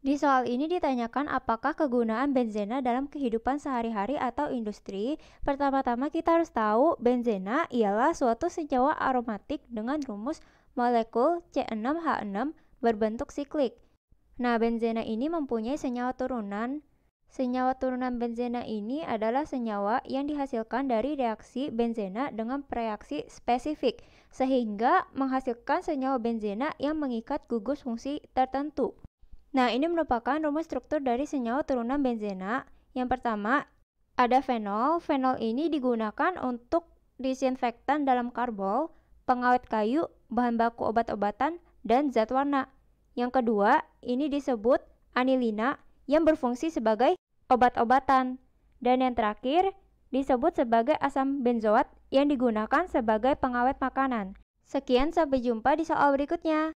Di soal ini ditanyakan apakah kegunaan benzena dalam kehidupan sehari-hari atau industri. Pertama-tama kita harus tahu benzena ialah suatu senyawa aromatik dengan rumus molekul C6H6 berbentuk siklik. Nah, benzena ini mempunyai senyawa turunan. Senyawa turunan benzena ini adalah senyawa yang dihasilkan dari reaksi benzena dengan reaksi spesifik, sehingga menghasilkan senyawa benzena yang mengikat gugus fungsi tertentu. Nah, ini merupakan rumus struktur dari senyawa turunan benzena. Yang pertama, ada fenol. Fenol ini digunakan untuk disinfektan dalam karbol, pengawet kayu, bahan baku obat-obatan, dan zat warna. Yang kedua, ini disebut anilina yang berfungsi sebagai obat-obatan. Dan yang terakhir, disebut sebagai asam benzoat yang digunakan sebagai pengawet makanan. Sekian sampai jumpa di soal berikutnya.